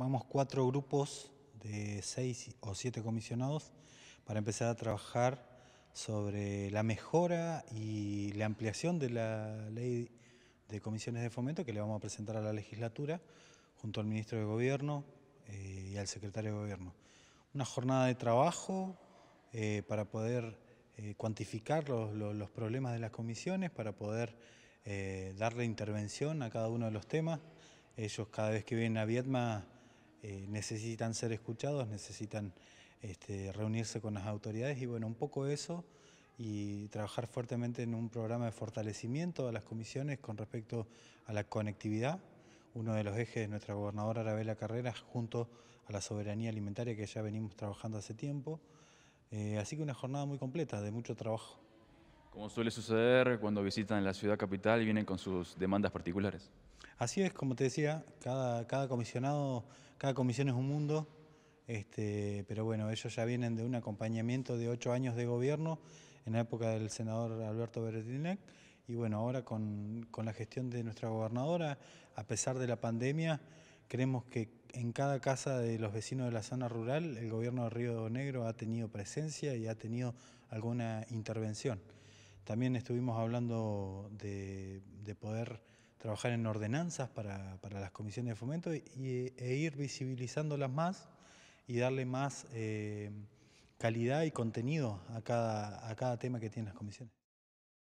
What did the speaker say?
Vamos cuatro grupos de seis o siete comisionados para empezar a trabajar sobre la mejora y la ampliación de la ley de comisiones de fomento que le vamos a presentar a la legislatura junto al ministro de Gobierno eh, y al secretario de Gobierno. Una jornada de trabajo eh, para poder eh, cuantificar los, problemas de las comisiones, para poder darle intervención a cada uno de los temas. Ellos cada vez que vienen a Vietma eh, necesitan ser escuchados, necesitan este, reunirse con las autoridades y bueno, un poco eso y trabajar fuertemente en un programa de fortalecimiento de las comisiones con respecto a la conectividad, uno de los ejes de nuestra gobernadora Arabela Carreras junto a la soberanía alimentaria que ya venimos trabajando hace tiempo. Eh, así que una jornada muy completa, de mucho trabajo. Como suele suceder cuando visitan la ciudad capital, y vienen con sus demandas particulares. Así es, como te decía, cada, comisionado, cada comisión es un mundo, este, pero bueno, ellos ya vienen de un acompañamiento de ocho años de gobierno en la época del senador Alberto Beretinec, y bueno, ahora con la gestión de nuestra gobernadora, a pesar de la pandemia, creemos que en cada casa de los vecinos de la zona rural el gobierno de Río Negro ha tenido presencia y ha tenido alguna intervención. También estuvimos hablando de, poder trabajar en ordenanzas para, las comisiones de fomento e ir visibilizándolas más y darle más eh, calidad y contenido a cada, a cada tema que tienen las comisiones.